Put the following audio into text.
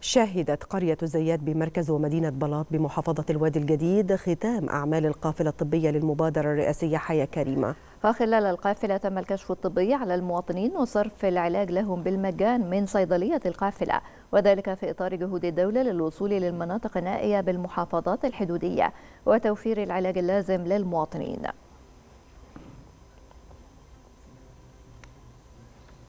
شهدت قرية الزيات بمركز ومدينة بلاط بمحافظة الوادي الجديد ختام أعمال القافلة الطبية للمبادرة الرئاسية حياة كريمة فخلال القافلة تم الكشف الطبي على المواطنين وصرف العلاج لهم بالمجان من صيدلية القافلة وذلك في إطار جهود الدولة للوصول للمناطق النائية بالمحافظات الحدودية وتوفير العلاج اللازم للمواطنين